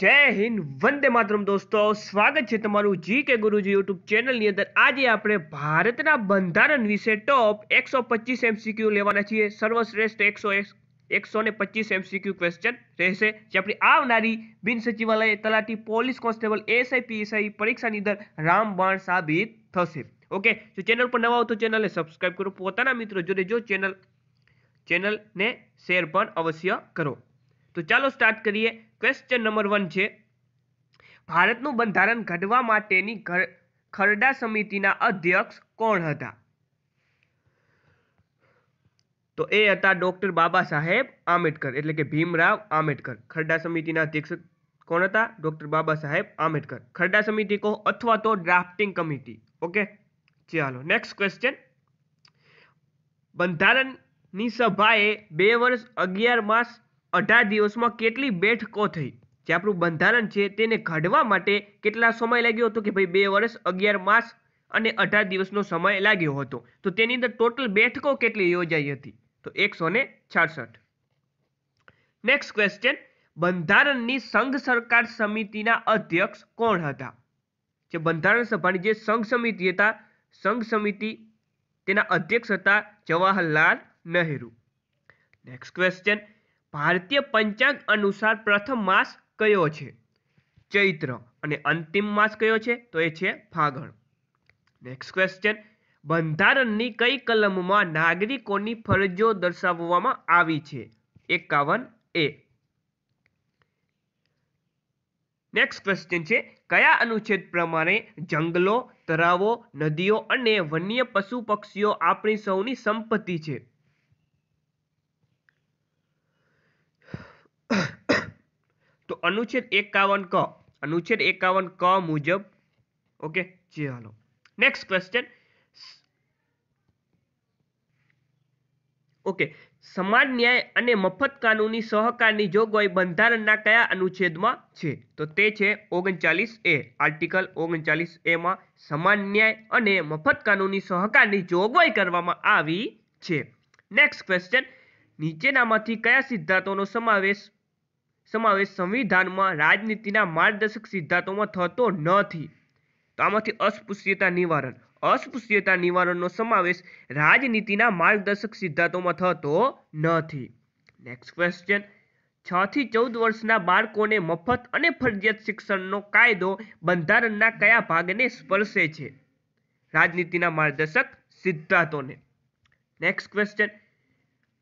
જય હિન્દ વંદે માતરમ દોસ્તો સ્વાગત છે તમારું જી કે ગુરુજી યુટ્યુબ ચેનલની અંદર આજે આપણે ભારતના બંધારણ વિશે ટોપ એકસો પચીસ એમસીક્યુ લેવાના છીએ સર્વશ્રેષ્ઠ એકસો એકસો ને પચીસ એમસીક્યુ ક્વેશ્ચન રહેશે જે આપણી આવનારી બિન સચિવાલય તલાટી પોલીસ કોન્સ્ટેબલ એસઆઈ પીએસઆઈ પરીક્ષાની અંદર રામબાણ સાબિત થશે ઓકે જો ચેનલ પર નવા હો તો ચેનલને સબસ્ક્રાઇબ કરો પોતાના મિત્રો જોડે જો ચેનલ ચેનલને શેર પણ અવશ્ય કરો તો ચાલો સ્ટાર્ટ કરીએ ક્વેશ્ચન નંબર વન છે ભારતનું બંધારણ ઘડવા માટેની ખરડા સમિતિના અધ્યક્ષ કોણ હતા તો એ હતા ડૉક્ટર બાબા સાહેબ આંબેડકર એટલે કે ભીમરાવ આંબેડકર ખરડા સમિતિના અધ્યક્ષ કોણ હતા ડૉક્ટર બાબા સાહેબ આંબેડકર ખરડા સમિતિ કહો અથવા તો ડ્રાફ્ટિંગ કમિટી ઓકે ચાલો નેક્સ્ટ ક્વેશ્ચન બંધારણની સભાએ બે વર્ષ અગિયાર માસ અઢાર દિવસમાં કેટલી બેઠકો થઈ જે આપણું બંધારણ છે તેને ઘડવા માટે કેટલા સમય લાગ્યો હતો કે ભાઈ બે વર્ષ અગિયાર માસ અને અઢાર દિવસનો સમય લાગ્યો હતો તો તેની અંદર ટોટલ બેઠકો કેટલી યોજાઈ હતી તો એકસો ને છાસઠ નેક્સ્ટ ક્વેશ્ચન બંધારણની સંઘ સરકાર સમિતિના અધ્યક્ષ કોણ હતા જે બંધારણ સભાની જે સંઘ સમિતિ હતા સંઘ સમિતિ તેના અધ્યક્ષ હતા જવાહરલાલ નહેરુ નેક્સ્ટ ક્વેશ્ચન ભારતીય પંચાંગ અનુસાર પ્રથમ માસ કયો છે ચૈત્ર અને અંતિમ માસ કયો છે તો એ છે ફાગણ નેક્સ્ટ ક્વેશ્ચન બંધારણની કઈ કલમમાં નાગરિકોની ફરજો દર્શાવવામાં આવી છે એકાવન એ નેક્સ્ટ ક્વેશ્ચન છે કયા અનુચ્છેદ પ્રમાણે જંગલો તળાવો નદીઓ અને વન્ય પશુ પક્ષીઓ આપણી સૌની સંપત્તિ છે તો અનુચ્છેદ એકાવન ક અનુચ્છેદ એકાવન ક મુજબ ઓકે ચાલો નેક્સ્ટ ક્વેશ્ચન ઓકે સમાજ ન્યાય અને મફત કાનૂની સહકારની જોગવાઈ બંધારણના કયા અનુચ્છેદમાં છે તો તે છે ઓગણચાલીસ એ આર્ટિકલ ઓગણચાલીસ એમાં સમાન ન્યાય અને મફત કાનૂની સહકારની જોગવાઈ કરવામાં આવી છે નેક્સ્ટ ક્વેશ્ચન નીચેનામાંથી કયા સિદ્ધાંતોનો સમાવેશ સમાવેશ સંવિધાનમાં રાજનીતિના માર્ગદર્શક સિદ્ધાંતોમાં થતો નથી તો આમાંથી અસ્પૃશ્યતા નિવારણ અસ્પૃશ્યતા નિવારણનો સમાવેશ રાજનીતિના માર્ગદર્શક સિદ્ધાંતોમાં થતો નથી નેક્સ્ટ ક્વેશ્ચન છથી ચૌદ વર્ષના બાળકોને મફત અને ફરજિયાત શિક્ષણનો કાયદો બંધારણના કયા ભાગને સ્પર્શે છે રાજનીતિના માર્ગદર્શક સિદ્ધાંતોને નેક્સ્ટ ક્વેશ્ચન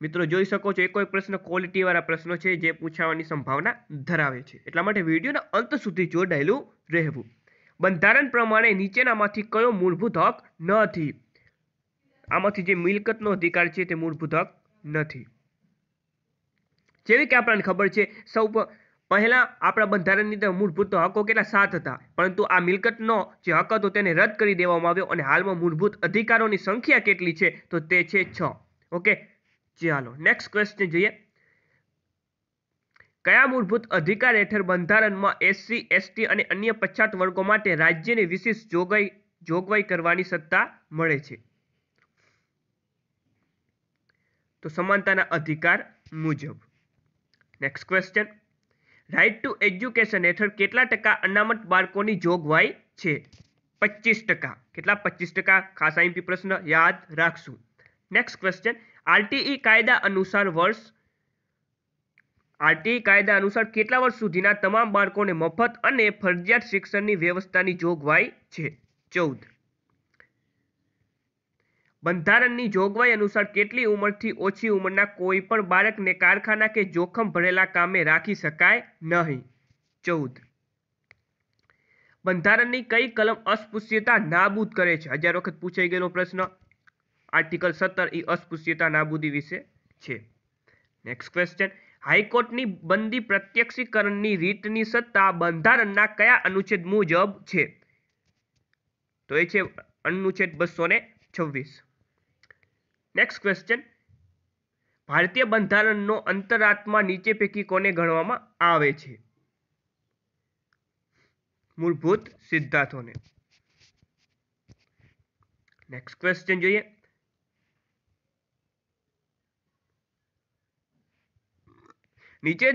મિત્રો જોઈ શકો છો એક કોઈ પ્રશ્ન ક્વોલિટી વાળા પ્રશ્નો છે જે પૂછાવાની સંભાવના ધરાવે છે એટલા માટે વિડીયોના અંત સુધી જોડાયેલું રહેવું બંધારણ પ્રમાણે નીચેનામાંથી કયો મૂળભૂત હક નથી આમાંથી જે મિલકતનો અધિકાર છે તે મૂળભૂત હક નથી જેવી કે આપણને ખબર છે સૌ પહેલા આપણા બંધારણની અંદર મૂળભૂત હકો કેટલા સાત હતા પરંતુ આ મિલકતનો જે હક હતો તેને રદ કરી દેવામાં આવ્યો અને હાલમાં મૂળભૂત અધિકારોની સંખ્યા કેટલી છે તો તે છે છ ઓકે ચાલો નેક્સ્ટ ક્વેશ્ચન જોઈએ કયા મૂળભૂત અધિકાર હેઠળ બંધારણમાં એસસી એસટી અને અન્ય પછાત વર્ગો માટે રાજ્યની વિશેષ જોગવાઈ જોગવાઈ કરવાની સત્તા મળે છે તો સમાનતાના અધિકાર મુજબ next question right to education હેઠળ કેટલા ટકા અનામત બાળકોની જોગવાઈ છે પચીસ ટકા કેટલા પચીસ ટકા ખાસ આઈમપી પ્રશ્ન યાદ રાખશું નેક્સ્ટ ક્વેશ્ચન આરટીઈ કાયદા અનુસાર વર્ષ આરટીઈ કાયદા અનુસાર કેટલા વર્ષ સુધીના તમામ બાળકોને મફત અને ફરજિયાત શિક્ષણની વ્યવસ્થાની જોગવાઈ છે ચૌદ બંધારણની જોગવાઈ અનુસાર કેટલી ઉંમરથી ઓછી ઉંમરના કોઈ પણ બાળકને કારખાના કે જોખમ ભરેલા કામે રાખી શકાય નહીં ચૌદ બંધારણની કઈ કલમ અસ્પૃશ્યતા નાબૂદ કરે છે હજાર વખત પૂછાઈ ગયેલો પ્રશ્ન આર્ટિકલ સત્તર એ અસ્પૃશ્યતા નાબૂદી વિશે છે નેક્સ્ટ ક્વેશ્ચન હાઈકોર્ટની બંદી પ્રત્યક્ષીકરણની રીતની સત્તા બંધારણના કયા અનુચ્છેદ મુજબ છે તો એ છે અનુચ્છેદ બસો ને છવ્વીસ નેક્સ્ટ ક્વેશ્ચન ભારતીય બંધારણનો અંતરાત્મા નીચે પૈકી કોને ગણવામાં આવે છે મૂળભૂત સિદ્ધાંતોને નેક્સ્ટ ક્વેશ્ચન જોઈએ નીચે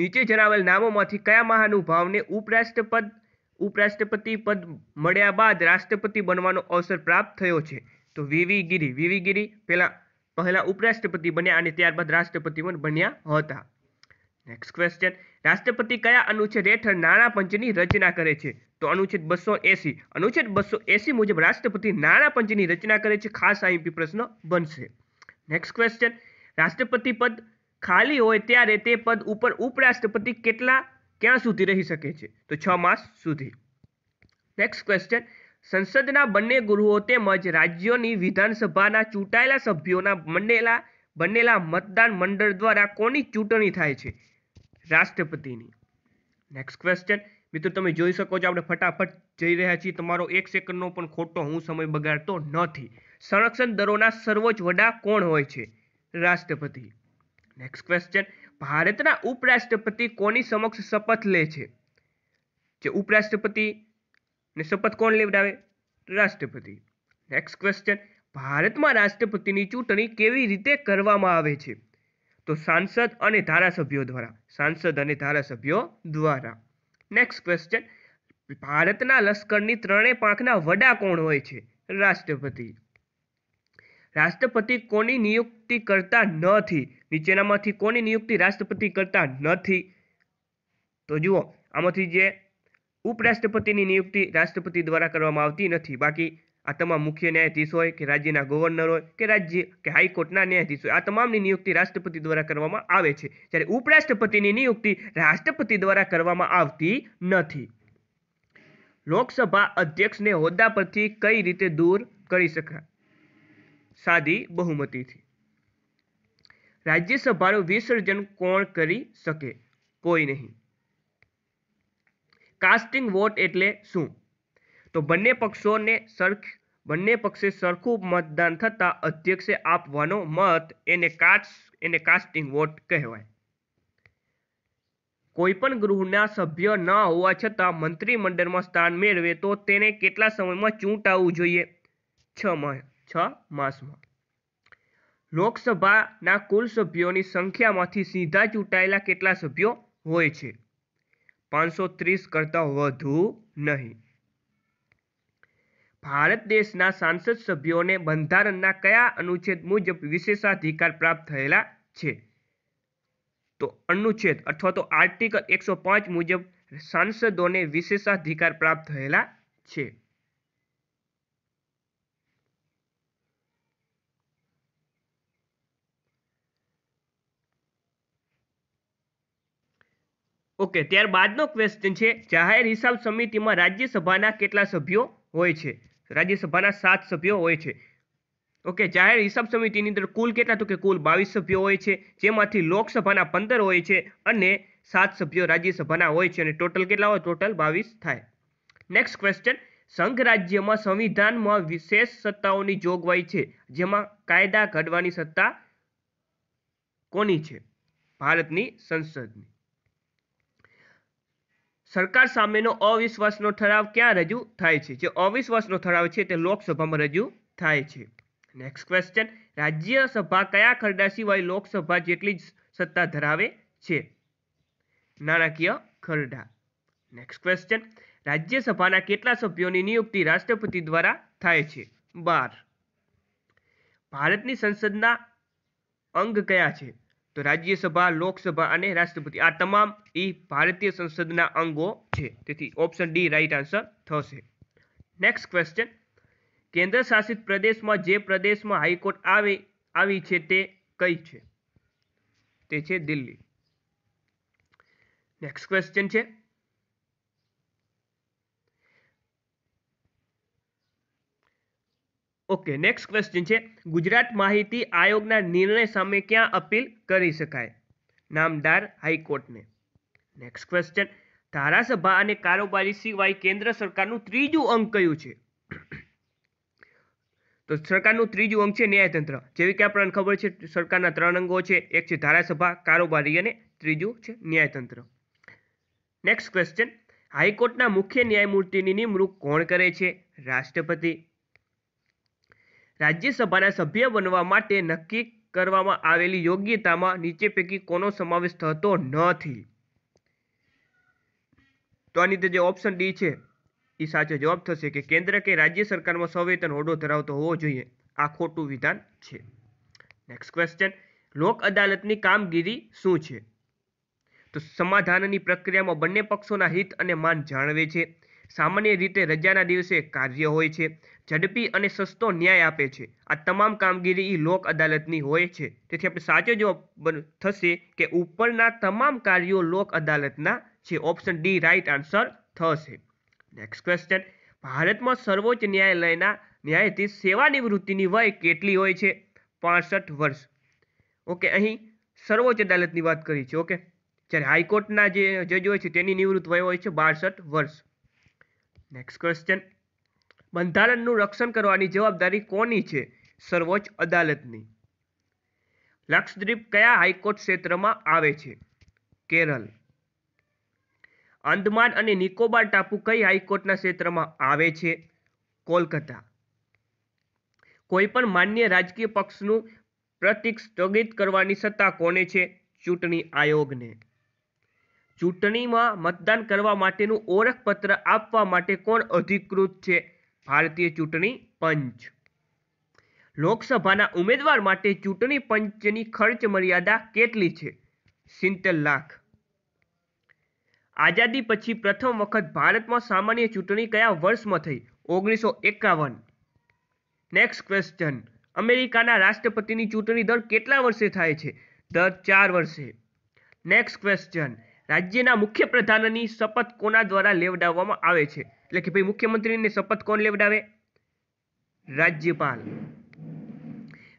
નીચે જણાવેલ નામોમાંથી કયા મહાનુભાવને ઉપરાષ્ટ્રપદ ઉપરાષ્ટ્રપતિ પદ મળ્યા બાદ રાષ્ટ્રપતિ બનવાનો અવસર પ્રાપ્ત થયો છે તો વીવી ગિરી વીવી ગિરી પહેલાં પહેલાં ઉપરાષ્ટ્રપતિ બન્યા અને ત્યારબાદ રાષ્ટ્રપતિ પણ બન્યા હતા નેક્સ્ટ ક્વેશ્ચન રાષ્ટ્રપતિ કયા અનુચ્છેદ હેઠળ નાણાં પંચની રચના કરે છે તો અનુચ્છેદ બસો એસી અનુચ્છેદ બસો એસી મુજબ રાષ્ટ્રપતિ નાણાં પંચની રચના કરે છે ખાસ આઈએમપી પ્રશ્ન બનશે નેક્સ્ટ ક્વેશ્ચન રાષ્ટ્રપતિ પદ ખાલી હોય ત્યારે તે પદ ઉપર ઉપરાષ્ટ્રપતિ કેટલા ક્યાં સુધી રહી શકે છે તો છ માસ સુધી નેક્સ્ટ ક્વેશ્ચન સંસદના બંને ગૃહો તેમજ રાજ્યોની વિધાનસભાના ચૂંટાયેલા સભ્યોના મંડેલા બનેલા મતદાન મંડળ દ્વારા કોની ચૂંટણી થાય છે રાષ્ટ્રપતિની નેક્સ્ટ ક્વેશ્ચન મિત્રો તમે જોઈ શકો છો આપણે ફટાફટ જઈ રહ્યા છીએ તમારો એક સેકન્ડનો પણ ખોટો હું સમય બગાડતો નથી સંરક્ષણ દળોના સર્વોચ્ચ વડા કોણ હોય છે રાષ્ટ્રપતિ નેક્સ્ટ ક્વેશ્ચન ભારતના ઉપરાષ્ટ્રપતિ કોની સમક્ષ શપથ લે છે જે ઉપરાષ્ટ્રપતિ ને શપથ કોણ લેવડાવે રાષ્ટ્રપતિ નેક્સ્ટ ક્વેશ્ચન ભારતમાં રાષ્ટ્રપતિની ચૂંટણી કેવી રીતે કરવામાં આવે છે તો સાંસદ અને ધારાસભ્યો દ્વારા સાંસદ અને ધારાસભ્યો દ્વારા નેક્સ્ટ ક્વેશ્ચન ભારતના લશ્કરની ત્રણેય પાંખના વડા કોણ હોય છે રાષ્ટ્રપતિ રાષ્ટ્રપતિ કોની નિયુક્તિ કરતા નથી નીચેનામાંથી કોની નિયુક્તિ રાષ્ટ્રપતિ કરતા નથી તો જુઓ આમાંથી જે ઉપરાષ્ટ્રપતિની નિયુક્તિ રાષ્ટ્રપતિ દ્વારા કરવામાં આવતી નથી બાકી આ તમામ મુખ્ય ન્યાયાધીશ હોય કે રાજ્યના ગવર્નર હોય કે રાજ્ય કે હાઈકોર્ટના ન્યાયાધીશ હોય આ તમામની નિયુક્તિ રાષ્ટ્રપતિ દ્વારા કરવામાં આવે છે જ્યારે ઉપરાષ્ટ્રપતિની નિયુક્તિ રાષ્ટ્રપતિ દ્વારા કરવામાં આવતી નથી લોકસભા અધ્યક્ષને હોદ્દા પરથી કઈ રીતે દૂર કરી શકાય સાદી બહુમતીથી રાજ્યસભાનું વિસર્જન કોણ કરી શકે કોઈ નહીં કાસ્ટિંગ વોટ એટલે શું તો બંને પક્ષોને સરખ બંને પક્ષે સરખું મતદાન થતાં અધ્યક્ષે આપવાનો મત એને કાસ્ટ એને કાસ્ટિંગ વોટ કહેવાય કોઈ પણ ગૃહના સભ્ય ન હોવા છતાં મંત્રીમંડળમાં સ્થાન મેળવે તો તેને કેટલા સમયમાં ચૂંટાવવું જોઈએ છ માસ છ માસમાં લોકસભાના કુલ સભ્યોની સંખ્યામાંથી સીધા ચૂંટાયેલા કેટલા સભ્યો હોય છે પાંચસો ત્રીસ કરતાં વધુ નહીં ભારત દેશના સાંસદ સભ્યોને બંધારણના કયા અનુચ્છેદ મુજબ વિશેષાધિકાર પ્રાપ્ત થયેલા છે તો અનુચ્છેદ અથવા તો આર્ટિકલ એકસો પાંચ મુજબ સાંસદોને વિશેષાધિકાર પ્રાપ્ત થયેલા છે ઓકે ત્યારબાદનો ક્વેશ્ચન છે જાહેર હિસાબ સમિતિમાં રાજ્યસભાના કેટલા સભ્યો હોય છે રાજ્યસભાના સાત સભ્યો હોય છે ઓકે જાહેર હિસાબ સમિતિની અંદર કુલ કેટલા તો કે કુલ બાવીસ સભ્યો હોય છે જેમાંથી લોકસભાના પંદર હોય છે અને સાત સભ્યો રાજ્યસભાના હોય છે અને ટોટલ કેટલા હોય ટોટલ બાવીસ થાય નેક્સ્ટ ક્વેશ્ચન સંઘ રાજ્યમાં સંવિધાનમાં વિશેષ સત્તાઓની જોગવાઈ છે જેમાં કાયદા ઘડવાની સત્તા કોની છે ભારતની સંસદની સરકાર સામેનો અવિશ્વાસનો ઠરાવ ક્યાં રજૂ થાય છે જે અવિશ્વાસનો ઠરાવ છે તે લોકસભામાં રજૂ થાય છે નેક્સ્ટ ક્વેશ્ચન રાજ્યસભા કયા ખરડા સિવાય લોકસભા જેટલી જ સત્તા ધરાવે છે નાણાકીય ખરડા નેક્સ્ટ ક્વેશ્ચન રાજ્યસભાના કેટલા સભ્યોની નિયુક્તિ રાષ્ટ્રપતિ દ્વારા થાય છે બાર ભારતની સંસદના અંગ કયા છે તો રાજ્યસભા લોકસભા અને રાષ્ટ્રપતિ આ તમામ એ ભારતીય સંસદના અંગો છે તેથી ઓપ્શન ડી રાઈટ આન્સર થશે નેક્સ્ટ ક્વેશ્ચન કેન્દ્ર શાસિત પ્રદેશમાં જે પ્રદેશમાં હાઈકોર્ટ આવે આવી છે તે કઈ છે તે છે દિલ્હી નેક્સ્ટ ક્વેશ્ચન છે ઓકે નેક્સ્ટ ક્વેશ્ચન છે ગુજરાત માહિતી આયોગના નિર્ણય સામે ક્યાં અપીલ કરી શકાય નામદાર હાઈકોર્ટને નેક્સ્ટ ક્વેશ્ચન ધારાસભા અને કારોબારી સિવાય કેન્દ્ર સરકારનું ત્રીજું અંગ કયું છે તો સરકારનું ત્રીજું અંગ છે ન્યાયતંત્ર જેવી કે આપણને ખબર છે સરકારના ત્રણ અંગો છે એક છે ધારાસભા કારોબારી અને ત્રીજું છે ન્યાયતંત્ર નેક્સ્ટ ક્વેશ્ચન હાઈકોર્ટના મુખ્ય ન્યાયમૂર્તિની નિમણૂક કોણ કરે છે રાષ્ટ્રપતિ રાજ્યસભાના સભ્ય બનવા માટે નક્કી કરવામાં આવેલી યોગ્યતામાં નીચે પૈકી કોનો સમાવેશ થતો નથી તો આની જે ઓપ્શન ડી છે એ સાચો જવાબ થશે કે કેન્દ્ર કે રાજ્ય સરકારમાં સંવેતન હોદ્દો ધરાવતો હોવો જોઈએ આ ખોટું વિધાન છે નેક્સ્ટ ક્વેશ્ચન લોક અદાલતની કામગીરી શું છે તો સમાધાનની પ્રક્રિયામાં બંને પક્ષોના હિત અને માન જાણવે છે સામાન્ય રીતે રજાના દિવસે કાર્ય હોય છે ઝડપી અને સસ્તો ન્યાય આપે છે આ તમામ કામગીરી લોક અદાલતની હોય છે તેથી આપણે સાચો જવાબ થશે કે ઉપરના તમામ કાર્યો લોક અદાલતના છે ઓપ્શન ડી રાઇટ આન્સર થશે નેક્સ્ટ ક્વેશ્ચન ભારતમાં સર્વોચ્ચ ન્યાયાલયના ન્યાયાધીશ સેવાનિવૃત્તિની વય કેટલી હોય છે પાસઠ વર્ષ ઓકે અહીં સર્વોચ્ચ અદાલતની વાત કરી છે ઓકે જ્યારે હાઈકોર્ટના જે જજ હોય છે તેની નિવૃત્ત વય હોય છે બાસઠ વર્ષ નેક્સ્ટ ક્વેશ્ચન બંધારણનું રક્ષણ કરવાની જવાબદારી કોની છે સર્વોચ્ચ અદાલતની લક્ષદ્વીપ કયા હાઈકોર્ટ ક્ષેત્રમાં આવે છે કેરળ અંદમાન અને નિકોબાર ટાપુ કઈ હાઈકોર્ટના ક્ષેત્રમાં આવે છે કોલકાતા કોઈ પણ માન્ય રાજકીય પક્ષનું પ્રતિક સ્થગિત કરવાની સત્તા કોને છે ચૂંટણી આયોગને ચૂંટણીમાં મતદાન કરવા માટેનું ઓળખપત્ર આપવા માટે કોણ અધિકૃત છે ભારતીય ચૂંટણી પંચ લોકસભાના ઉમેદવાર માટે ચૂંટણી પંચની ખર્ચ મર્યાદા કેટલી છે સિત્તેર લાખ આઝાદી પછી પ્રથમ વખત ભારતમાં સામાન્ય ચૂંટણી કયા વર્ષમાં થઈ ઓગણીસો એકાવન નેક્સ્ટ ક્વેશ્ચન અમેરિકાના રાષ્ટ્રપતિની ચૂંટણી દર કેટલા વર્ષે થાય છે દર ચાર વર્ષે નેક્સ્ટ ક્વેશ્ચન રાજ્યના મુખ્ય પ્રધાનની શપથ કોના દ્વારા લેવડાવવામાં આવે છે એટલે કે ભાઈ મુખ્યમંત્રીને શપથ કોણ લેવડાવે રાજ્યપાલ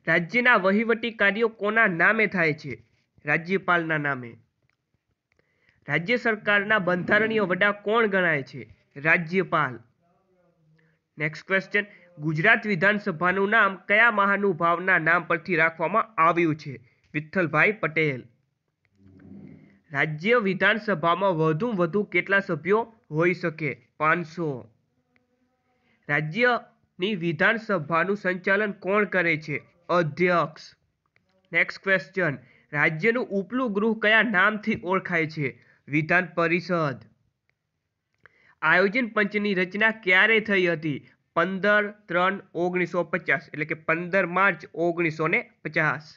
રાજ્યના વહીવટી કાર્યો કોના નામે થાય છે રાજ્યપાલના નામે રાજ્ય સરકારના બંધારણીય વડા કોણ ગણાય છે રાજ્યપાલ નેક્સ્ટ ક્વેશ્ચન ગુજરાત વિધાનસભાનું નામ કયા મહાનુભાવના નામ પરથી રાખવામાં આવ્યું છે વિઠ્ઠલભાઈ પટેલ રાજ્ય વિધાનસભામાં વધુ વધુ કેટલા સભ્યો હોઈ શકે પાંચસો રાજ્યની વિધાનસભાનું સંચાલન કોણ કરે છે અધ્યક્ષ નેક્સ્ટ ક્વેશ્ચન રાજ્યનું ઉપલું ગૃહ કયા નામથી ઓળખાય છે વિધાન પરિષદ આયોજન પંચની રચના ક્યારે થઈ હતી પંદર ત્રણ ઓગણીસો પચાસ એટલે કે પંદર માર્ચ ઓગણીસો ને પચાસ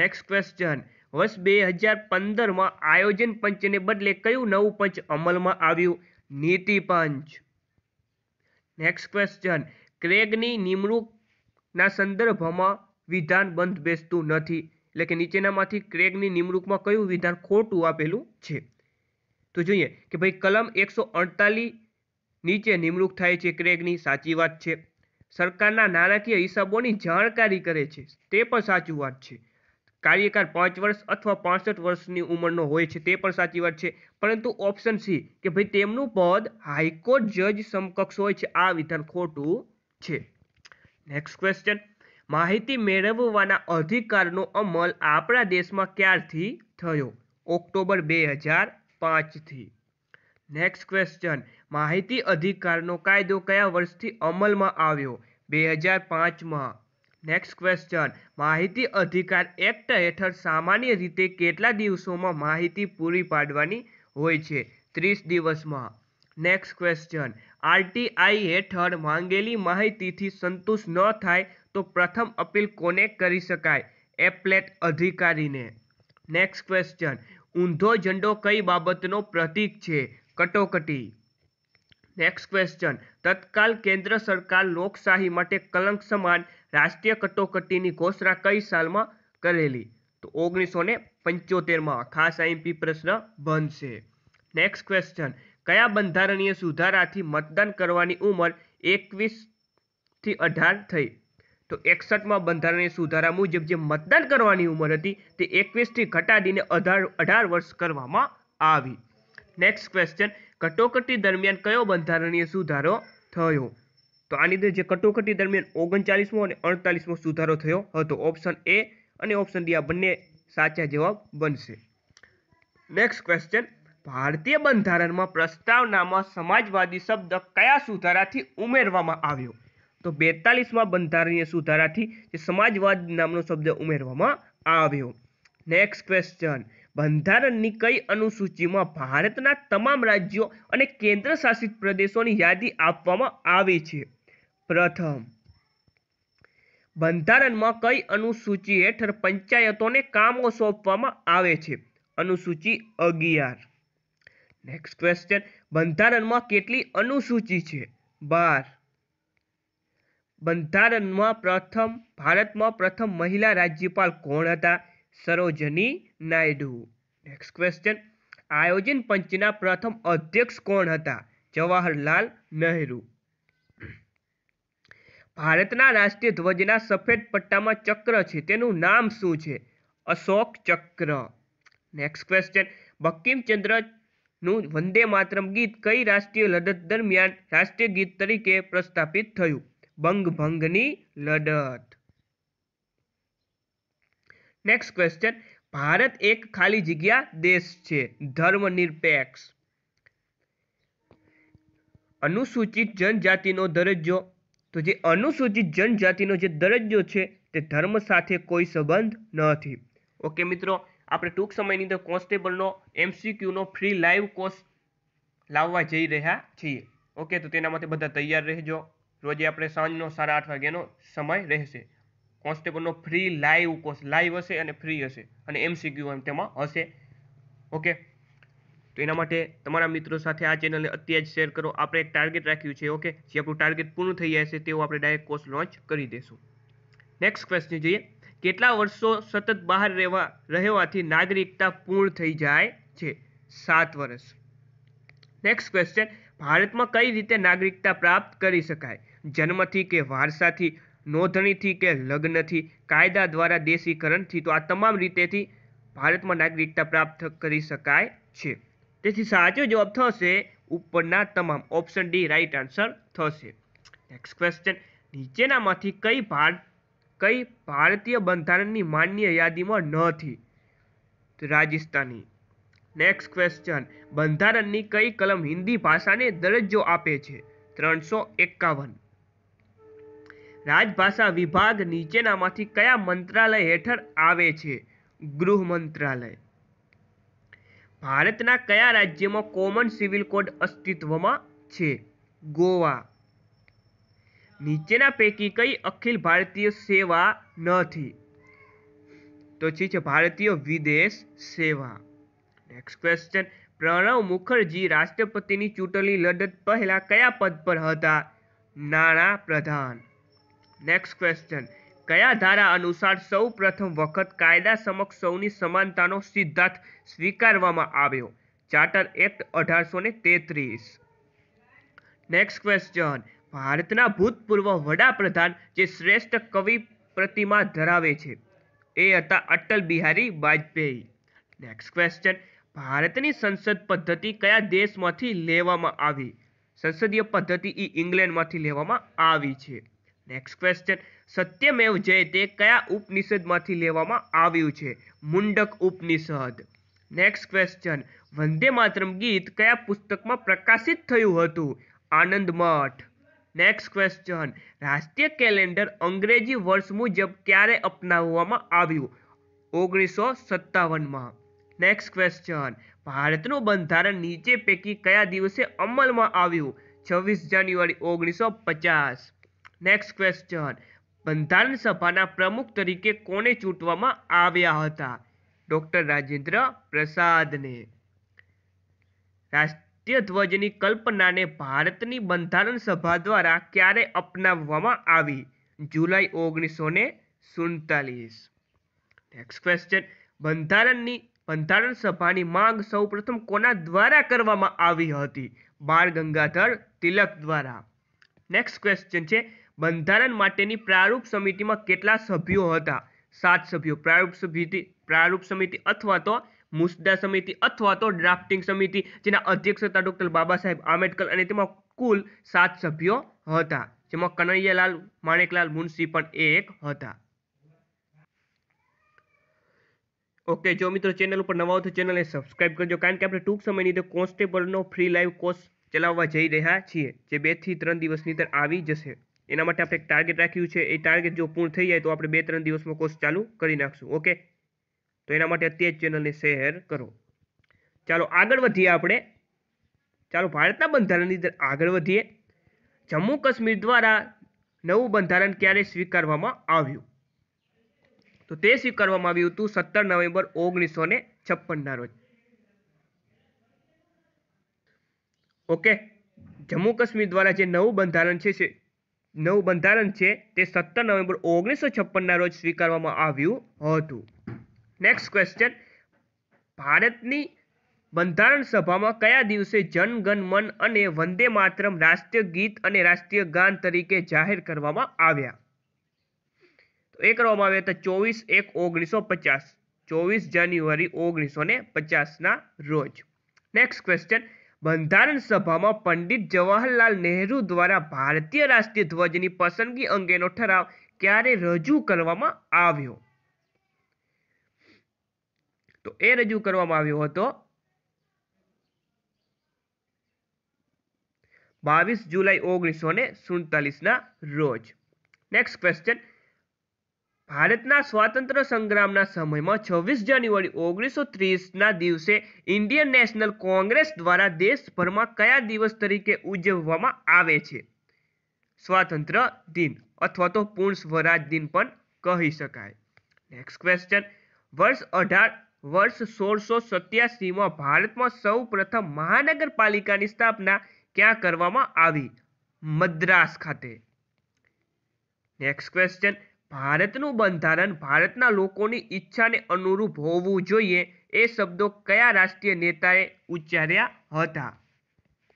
નેક્સ્ટ ક્વેશ્ચન વર્ષ બે હજાર પંદરમાં આયોજન પંચને બદલે કયું નવું પંચ અમલમાં આવ્યું નીતિ પંચ નેક્સ્ટ ક્વેશ્ચન ક્રેગની નિમણૂકના સંદર્ભમાં વિધાન બંધ બેસતું નથી એટલે કે નીચેનામાંથી ક્રેગની નિમણૂકમાં કયું વિધાન ખોટું આપેલું છે તો જોઈએ કે ભાઈ કલમ એકસો અડતાલીસ નીચે નિમણૂક થાય છે ક્રેગની સાચી વાત છે સરકારના નાણાકીય હિસાબોની જાણકારી કરે છે તે પણ સાચું વાત છે કાર્યકાળ પાંચ વર્ષ અથવા પાસઠ વર્ષની ઉંમરનો હોય છે તે પણ સાચી વાત છે પરંતુ ઓપ્શન સી કે ભાઈ તેમનું પદ હાઈકોર્ટ જજ સમકક્ષ હોય છે આ વિધાન ખોટું છે નેક્સ્ટ ક્વેશ્ચન માહિતી મેળવવાના અધિકારનો અમલ આપણા દેશમાં ક્યારથી થયો ઓક્ટોબર બે હજાર પાંચથી નેક્સ્ટ ક્વેશ્ચન માહિતી અધિકારનો કાયદો કયા વર્ષથી અમલમાં આવ્યો બે હજાર પાંચમાં નેક્સ્ટ ક્વેશ્ચન માહિતી અધિકાર એક્ટ હેઠળ સામાન્ય રીતે કેટલા દિવસોમાં માહિતી પૂરી પાડવાની હોય છે ત્રીસ દિવસમાં નેક્સ્ટ ક્વેશ્ચન આરટીઆઈ હેઠળ માંગેલી માહિતીથી સંતુષ્ટ ન થાય તો પ્રથમ અપીલ કોને કરી શકાય એપ્લેટ અધિકારીને નેક્સ્ટ ક્વેશ્ચન ઊંધો ઝંડો કઈ બાબતનો પ્રતીક છે કટોકટી નેક્સ્ટ ક્વેશ્ચન તત્કાલ કેન્દ્ર સરકાર લોકશાહી માટે કલંક સમાન રાષ્ટ્રીય કટોકટીની ઘોષણા કઈ સાલમાં કરેલી તો ઓગણીસો ને પંચોતેરમાં ખાસ આઈમપી પ્રશ્ન બનશે નેક્સ્ટ ક્વેશ્ચન કયા બંધારણીય સુધારાથી મતદાન કરવાની ઉંમર એકવીસ થી અઢાર થઈ તો એકસઠમાં બંધારણીય સુધારા મુજબ જે મતદાન કરવાની ઉંમર હતી તે એકવીસથી ઘટાડીને અઢાર અઢાર વર્ષ કરવામાં આવી નેક્સ્ટ ક્વેશ્ચન કટોકટી દરમિયાન કયો બંધારણીય સુધારો થયો તો આની અંદર જે કટોકટી દરમિયાન ઓગણચાલીસમો અને અડતાલીસમો સુધારો થયો હતો ઓપ્શન એ અને ઓપ્શન ડી આ બંને સાચા જવાબ બનશે નેક્સ્ટ ક્વેશ્ચન ભારતીય બંધારણમાં પ્રસ્તાવનામાં સમાજવાદી શબ્દ કયા સુધારાથી ઉમેરવામાં આવ્યો તો બેતાલીસમાં બંધારણીય સુધારાથી જે સમાજવાદ નામનો શબ્દ ઉમેરવામાં આવ્યો નેક્સ્ટ ક્વેશ્ચન બંધારણની કઈ અનુસૂચિમાં ભારતના તમામ રાજ્યો અને કેન્દ્ર શાસિત પ્રદેશોની યાદી આપવામાં આવી છે પ્રથમ બંધારણમાં કઈ અનુસૂચિ હેઠળ પંચાયતોને કામો સોંપવામાં આવે છે અનુસૂચિ અગિયાર નેક્સ્ટ ક્વેશ્ચન બંધારણમાં કેટલી અનુસૂચિ છે બાર બંધારણમાં પ્રથમ ભારતમાં પ્રથમ મહિલા રાજ્યપાલ કોણ હતા સરોજની નાયડુ નેક્સ્ટ ક્વેશ્ચન આયોજન પંચના પ્રથમ અધ્યક્ષ કોણ હતા જવાહરલાલ નહેરુ ભારતના રાષ્ટ્રીય ધ્વજના સફેદ પટ્ટામાં ચક્ર છે તેનું નામ શું છે અશોક ચક્ર નેક્સ્ટ ક્વેશ્ચન બંકિમચંદ્રનું વંદે માતરમ ગીત કઈ રાષ્ટ્રીય લડત દરમિયાન રાષ્ટ્રીય ગીત તરીકે પ્રસ્થાપિત થયું બંગભંગની લડત નેક્સ્ટ ક્વેશ્ચન ભારત એક ખાલી જગ્યા દેશ છે ધર્મનિરપેક્ષ અનુસૂચિત જનજાતિનો દરજ્જો તો જે અનુસૂચિત જનજાતિનો જે દરજ્જો છે તે ધર્મ સાથે કોઈ સંબંધ નથી ઓકે મિત્રો આપણે ટૂંક સમયની અંદર કોન્સ્ટેબલનો એમસીક્યુનો ફ્રી લાઈવ કોર્સ લાવવા જઈ રહ્યા છીએ ઓકે તો તેના માટે બધા તૈયાર રહેજો રોજે આપણે સાંજનો સાડા આઠ વાગ્યાનો સમય રહેશે કોન્સ્ટેબલનો ફ્રી લાઈવ કોર્સ લાઈવ હશે અને ફ્રી હશે અને એમસીક્યુ એમ તેમાં હશે ઓકે તો એના માટે તમારા મિત્રો સાથે આ ચેનલને અત્યારે જ શેર કરો આપણે એક ટાર્ગેટ રાખ્યું છે ઓકે જે આપણું ટાર્ગેટ પૂર્ણ થઈ જાય છે તેવું આપણે ડાયરેક્ટ કોર્સ લોન્ચ કરી દઈશું નેક્સ્ટ ક્વેશ્ચન જોઈએ કેટલા વર્ષો સતત બહાર રહેવા રહેવાથી નાગરિકતા પૂર્ણ થઈ જાય છે સાત વર્ષ નેક્સ્ટ ક્વેશ્ચન ભારતમાં કઈ રીતે નાગરિકતા પ્રાપ્ત કરી શકાય જન્મથી કે વારસાથી નોંધણીથી કે લગ્નથી કાયદા દ્વારા દેશીકરણથી તો આ તમામ રીતેથી ભારતમાં નાગરિકતા પ્રાપ્ત કરી શકાય છે તેથી સાચો જવાબ થશે ઉપરના તમામ ઓપ્શન ડી રાઈટ આન્સર થશે નેક્સ્ટ ક્વેશ્ચન નીચેનામાંથી કઈ ભારત કઈ ભારતીય બંધારણની માન્ય યાદીમાં નથી રાજસ્થાની નેક્સ્ટ ક્વેશ્ચન બંધારણની કઈ કલમ હિન્દી ભાષાને દરજ્જો આપે છે ત્રણસો એકાવન રાજભાષા વિભાગ નીચેનામાંથી કયા મંત્રાલય હેઠળ આવે છે ગૃહ મંત્રાલય ભારતના કયા રાજ્યમાં કોમન સિવિલ કોડ અસ્તિત્વમાં છે ગોવા નીચેના પૈકી કઈ અખિલ ભારતીય સેવા નથી તો ઠીક છે ભારતીય વિદેશ સેવા નેક્સ્ટ ક્વેશ્ચન પ્રણવ મુખર્જી રાષ્ટ્રપતિની ચૂંટણી લડત પહેલા કયા પદ પર હતા નાણાં પ્રધાન નેક્સ્ટ ક્વેશ્ચન કયા ધારા અનુસાર સૌ પ્રથમ વખત કાયદા સમક્ષ સૌની સમાનતાનો સિદ્ધાંત સ્વીકારવામાં આવ્યો ચાર્ટર એક્ટ અઢારસો ને તેત્રીસ નેક્સ્ટ ક્વેશ્ચન ભારતના ભૂતપૂર્વ વડાપ્રધાન જે શ્રેષ્ઠ કવિ પ્રતિમા ધરાવે છે એ હતા અટલ બિહારી વાજપેયી નેક્સ્ટ ક્વેશ્ચન ભારતની સંસદ પદ્ધતિ કયા દેશમાંથી લેવામાં આવી સંસદીય પદ્ધતિ એ ઇંગ્લેન્ડમાંથી લેવામાં આવી છે નેક્સ્ટ ક્વેશ્ચન સત્યમેવ જયતે કયા ઉપનિષદમાંથી લેવામાં આવ્યું છે મુંડક ઉપનિષદ નેક્સ્ટ ક્વેશ્ચન વંદે માતરમ ગીત કયા પુસ્તકમાં પ્રકાશિત થયું હતું આનંદ મઠ નેક્સ્ટ ક્વેશ્ચન રાષ્ટ્રીય કેલેન્ડર અંગ્રેજી વર્ષ મુજબ ક્યારે અપનાવવામાં આવ્યું ઓગણીસો સત્તાવનમાં નેક્સ્ટ ક્વેશ્ચન ભારતનું બંધારણ નીચે પૈકી કયા દિવસે અમલમાં આવ્યું છવ્વીસ જાન્યુઆરી ઓગણીસો પચાસ નેક્સ્ટ ક્વેશ્ચન બંધારણ સભાના પ્રમુખ તરીકે કોને ચૂંટવામાં આવ્યા હતા ડૉક્ટર રાજેન્દ્ર પ્રસાદને રાષ્ટ્રીય ધ્વજની કલ્પનાને ભારતની બંધારણ સભા દ્વારા ક્યારે અપનાવવામાં આવી જુલાઈ ઓગણીસો ને સુડતાલીસ નેક્સ્ટ ક્વેશ્ચન બંધારણની બંધારણ સભાની માંગ સૌ પ્રથમ કોના દ્વારા કરવામાં આવી હતી બાળ ગંગાધર તિલક દ્વારા નેક્સ્ટ ક્વેશ્ચન છે બંધારણ માટેની પ્રારૂપ સમિતિમાં કેટલા સભ્યો હતા સાત સભ્યો પ્રારૂપ સમિતિ પ્રારૂપ સમિતિ અથવા તો મુસદ્દા સમિતિ અથવા તો ડ્રાફ્ટિંગ સમિતિ જેના અધ્યક્ષ હતા ડૉક્ટર બાબા સાહેબ આંબેડકર અને તેમાં કુલ સાત સભ્યો હતા જેમાં કનૈયાલાલ માણેકલાલ મુનશી પણ એ એક હતા ઓકે જો મિત્રો ચેનલ ઉપર નવા તો ચેનલને સબસ્ક્રાઇબ કરજો કારણ કે આપણે ટૂંક સમયની અંદર કોન્સ્ટેબલનો ફ્રી લાઈવ કોર્સ ચલાવવા જઈ રહ્યા છીએ જે બે થી ત્રણ દિવસની અંદર આવી જશે એના માટે આપણે એક ટાર્ગેટ રાખ્યું છે એ ટાર્ગેટ જો પૂર્ણ થઈ જાય તો આપણે બે ત્રણ દિવસમાં કોર્સ ચાલુ કરી નાખશું ઓકે તો એના માટે અત્યારે ચેનલને શેર કરો ચાલો આગળ વધીએ આપણે ચાલો ભારતના બંધારણની અંદર આગળ વધીએ જમ્મુ કાશ્મીર દ્વારા નવું બંધારણ ક્યારે સ્વીકારવામાં આવ્યું તો તે સ્વીકારવામાં આવ્યું હતું સત્તર નવેમ્બર ઓગણીસો ને છપ્પનના રોજ ઓકે જમ્મુ કાશ્મીર દ્વારા જે નવું બંધારણ છે નવું બંધારણ છે તે સત્તર નવેમ્બર ઓગણીસો છપ્પનના રોજ સ્વીકારવામાં આવ્યું હતું નેક્સ્ટ ક્વેશ્ચન ભારતની બંધારણ સભામાં કયા દિવસે જનગણ મન અને વંદે માતરમ રાષ્ટ્રીય ગીત અને રાષ્ટ્રીય ગાન તરીકે જાહેર કરવામાં આવ્યા તો એ કરવામાં આવ્યા હતા ચોવીસ એક ઓગણીસો પચાસ ચોવીસ જાન્યુઆરી ઓગણીસો ને પચાસના રોજ નેક્સ્ટ ક્વેશ્ચન બંધારણ સભામાં પંડિત જવાહરલાલ નહેરુ દ્વારા ભારતીય રાષ્ટ્રીય ધ્વજની પસંદગી અંગેનો ઠરાવ ક્યારે રજૂ કરવામાં આવ્યો તો એ રજૂ કરવામાં આવ્યો હતો બાવીસ જુલાઈ ઓગણીસો ને સુડતાલીસ ના રોજ નેક્સ્ટ ક્વેશ્ચન ભારતના સ્વાતંત્ર સંગ્રામના સમયમાં છવ્વીસ જાન્યુઆરી ઓગણીસો ત્રીસના દિવસે ઇન્ડિયન નેશનલ કોંગ્રેસ દ્વારા દેશભરમાં કયા દિવસ તરીકે ઉજવવામાં આવે છે સ્વાતંત્ર્ય દિન અથવા તો પૂર્ણ સ્વરાજ દિન પણ કહી શકાય નેક્સ્ટ ક્વેશ્ચન વર્ષ અઢાર વર્ષ સોળસો સત્યાસીમાં ભારતમાં સૌ પ્રથમ મહાનગરપાલિકાની સ્થાપના ક્યાં કરવામાં આવી મદ્રાસ ખાતે નેક્સ્ટ ક્વેશ્ચન ભારતનું બંધારણ ભારતના લોકોની ઈચ્છાને અનુરૂપ હોવું જોઈએ એ શબ્દો કયા રાષ્ટ્રીય નેતાએ ઉચ્ચાર્યા હતા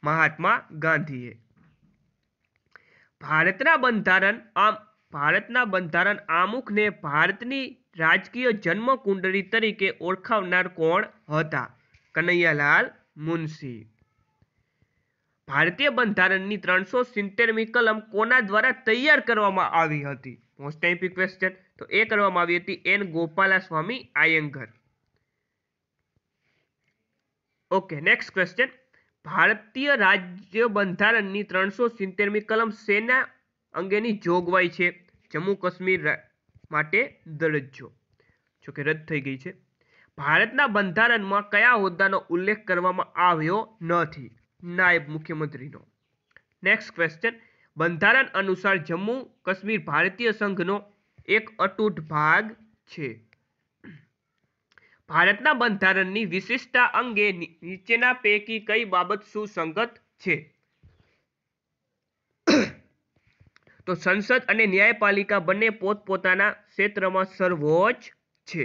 મહાત્મા ગાંધીએ ભારતના બંધારણ આમ ભારતના બંધારણ આમુખને ભારતની રાજકીય જન્મકુંડળી તરીકે ઓળખાવનાર કોણ હતા કનૈયાલાલ મુનશી ભારતીય બંધારણની ત્રણસો સિત્તેરમી કલમ કોના દ્વારા તૈયાર કરવામાં આવી હતી મોસ્ટ ટાઈપ રિક્વેસ્ટેડ તો એ કરવામાં આવી હતી N Gopala Swami Ayyangar okay next question ભારતીય રાજ્ય બંધારણની ત્રણસો સિત્તેરમી કલમ સેના અંગેની જોગવાઈ છે જમ્મુ કાશ્મીર માટે દરજ્જો જો કે રદ થઈ ગઈ છે ભારતના બંધારણમાં કયા હોદ્દાનો ઉલ્લેખ કરવામાં આવ્યો નથી નાયબ મુખ્યમંત્રીનો નેક્સ્ટ ક્વેશ્ચન બંધારણ અનુસાર જમ્મુ કાશ્મીર ભારતીય સંઘનો એક અતૂટ ભાગ છે ભારતના બંધારણની વિશિષ્ટતા અંગે નીચેના પૈકી કઈ બાબત સુસંગત છે તો સંસદ અને ન્યાયપાલિકા બંને પોતપોતાના ક્ષેત્રમાં સર્વોચ્ચ છે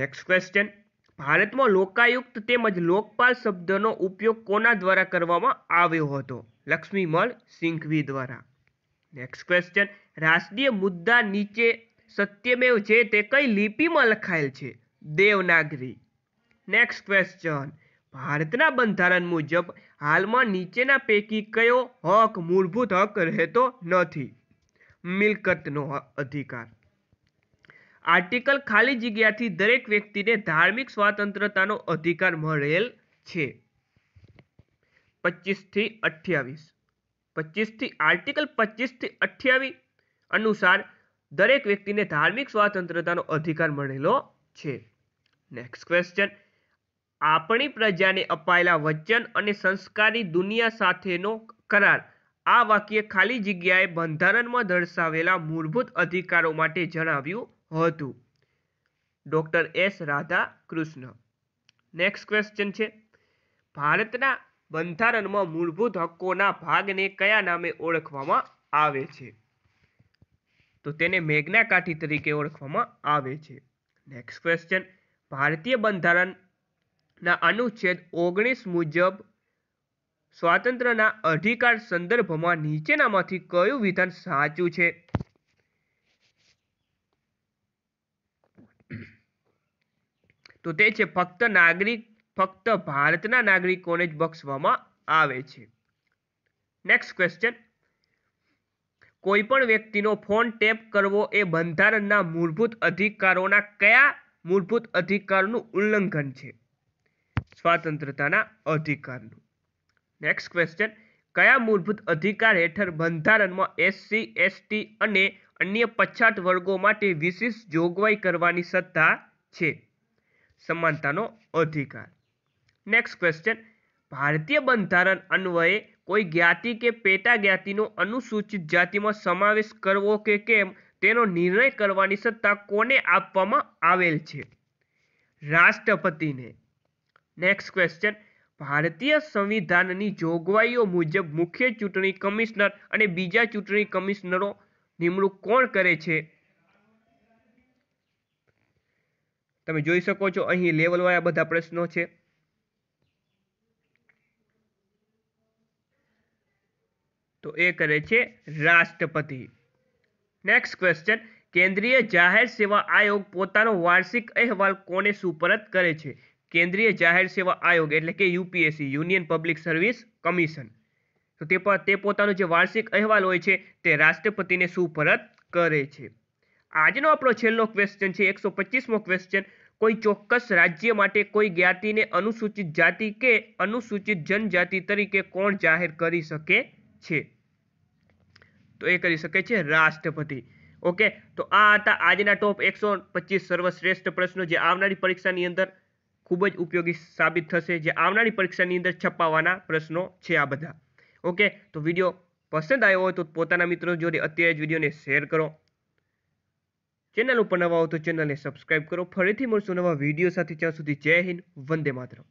નેક્સ્ટ ક્વેશ્ચન ભારતમાં લોકાયુક્ત તેમજ લોકપાલ શબ્દનો ઉપયોગ કોના દ્વારા કરવામાં આવ્યો હતો લક્ષ્મીમળ સિંઘવી દ્વારા નેક્સ્ટ ક્વેશ્ચન રાષ્ટ્રીય મુદ્દા નીચે સત્યમેવ છે તે કઈ લિપિમાં લખાયેલ છે દેવનાગરી નેક્સ્ટ ક્વેશ્ચન ભારતના બંધારણ મુજબ હાલમાં નીચેના પૈકી કયો હક મૂળભૂત હક રહેતો નથી મિલકતનો અધિકાર આર્ટિકલ ખાલી જગ્યાથી દરેક વ્યક્તિને ધાર્મિક સ્વતંત્રતાનો અધિકાર મળેલ છે પચીસથી અઠ્યાવીસ પચીસથી આર્ટિકલ પચીસથી અઠ્યાવીસ અનુસાર દરેક વ્યક્તિને ધાર્મિક સ્વતંત્રતાનો અધિકાર મળેલો છે નેક્સ્ટ ક્વેશ્ચન આપણી પ્રજાને અપાયેલા વચન અને સંસ્કારી દુનિયા સાથેનો કરાર આ વાક્ય ખાલી જગ્યાએ બંધારણમાં દર્શાવેલા મૂળભૂત અધિકારો માટે જણાવ્યું હતું doctor S Radha Krishna next question છે ભારતના બંધારણમાં મૂળભૂત હક્કોના ભાગને કયા નામે ઓળખવામાં આવે છે તો તેને મેઘના કાઠી તરીકે ઓળખવામાં આવે છે નેક્સ્ટ ક્વેશ્ચન ભારતીય બંધારણના અનુચ્છેદ ઓગણીસ મુજબ સ્વાતંત્રના અધિકાર સંદર્ભમાં નીચેનામાંથી કયું વિધાન સાચું છે તો તે છે ફક્ત નાગરિક ફક્ત ભારતના નાગરિકોને જ બક્ષવામાં આવે છે નેક્સ્ટ ક્વેશ્ચન કોઈ પણ વ્યક્તિનો ફોન ટેપ કરવો એ બંધારણના મૂળભૂત અધિકારોના કયા મૂળભૂત અધિકારનું ઉલ્લંઘન છે સ્વાતંત્રતાના અધિકારનું નેક્સ્ટ ક્વેશ્ચન કયા મૂળભૂત અધિકાર હેઠળ બંધારણમાં એસસી એસટી અને અન્ય પછાત વર્ગો માટે વિશિષ્ટ જોગવાઈ કરવાની સત્તા છે સમાનતાનો અધિકાર નેક્સ્ટ ક્વેશ્ચન ભારતીય બંધારણ અન્વયે કોઈ જ્ઞાતિ કે પેટા જ્ઞાતિનો અનુસૂચિત જાતિમાં સમાવેશ કરવો કે કેમ તેનો નિર્ણય કરવાની સત્તા કોને આપવામાં આવેલ છે રાષ્ટ્રપતિને નેક્સ્ટ ક્વેશ્ચન ભારતીય સંવિધાનની જોગવાઈઓ મુજબ મુખ્ય ચૂંટણી કમિશનર અને બીજા ચૂંટણી કમિશનરો નિમણૂક કોણ કરે છે તમે જોઈ શકો છો અહીં લેવલવાળા બધા પ્રશ્નો છે એ કરે છે રાષ્ટ્રપતિ નેક્સ્ટ ક્વેશ્ચન કેન્દ્રીય જાહેર સેવા આયોગ પોતાનો વાર્ષિક અહેવાલ કોને સુપરત કરે છે કેન્દ્રીય જાહેર સેવા આયોગ એટલે કે UPSC union public service commission તો તે પણ તે પોતાનો જે વાર્ષિક અહેવાલ હોય છે તે રાષ્ટ્રપતિને સુપરત કરે છે આજનો આપણો છેલ્લો ક્વેશ્ચન છે એકસો પચીસમો ક્વેશ્ચન કોઈ ચોક્કસ રાજ્ય માટે કોઈ જ્ઞાતિને અનુસૂચિત જાતિ કે અનુસૂચિત જનજાતિ તરીકે કોણ જાહેર કરી શકે છે તો એ કરી શકે છે રાષ્ટ્રપતિ ઓકે તો આ હતા આજના ટોપ એકસો પચીસ સર્વશ્રેષ્ઠ પ્રશ્નો જે આવનારી પરીક્ષાની અંદર ખૂબ જ ઉપયોગી સાબિત થશે જે આવનારી પરીક્ષાની અંદર છપાવવાના પ્રશ્નો છે આ બધા ઓકે તો વિડીયો પસંદ આવ્યો હોય તો પોતાના મિત્રો જોડે અત્યારે જ વિડીયોને શેર કરો ચેનલ ઉપર નવા હો તો ચેનલને સબસ્ક્રાઇબ કરો ફરીથી મળશું નવા વિડીયો સાથે ત્યાં સુધી જય હિન્દ વંદે માતરમ